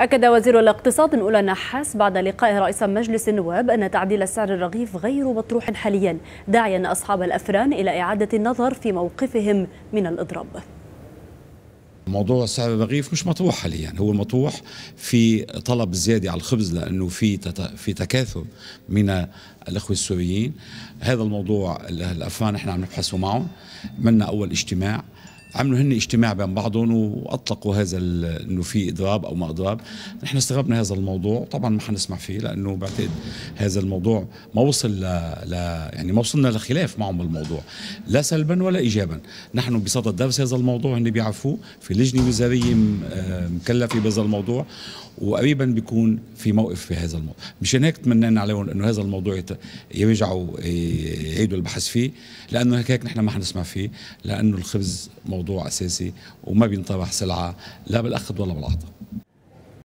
أكد وزير الاقتصاد أولى نحاس بعد لقاء رئيس مجلس النواب أن تعديل السعر الرغيف غير مطروح حاليا داعيا أصحاب الأفران إلى إعادة النظر في موقفهم من الإضراب موضوع السعر الرغيف مش مطروح حاليا هو مطروح في طلب زيادة على الخبز لأنه في في تكاثر من الأخوة السوريين هذا الموضوع الأفران نحن عم نبحثه معهم عملنا أول اجتماع عملوا هن اجتماع بين بعضهم واطلقوا هذا انه في اضراب او ما اضراب نحن استغربنا هذا الموضوع طبعا ما حنسمع فيه لانه بعتقد هذا الموضوع ما وصل ل... ل... يعني ما وصلنا لخلاف معهم بالموضوع لا سلبا ولا ايجابا نحن بصدد درس هذا الموضوع هن بيعرفوه في لجنه وزاريه آه، مكلفه بهذا الموضوع وقريبا بيكون في موقف في هذا الموضوع مشان هيك تمنينا عليهم انه هذا الموضوع يت... يرجعوا يعيدوا البحث فيه لانه هيك نحن ما حنسمع فيه لانه الخبز موضوع موضوع اساسي وما بينطرح سلعه لا بالاخذ ولا بالعطاء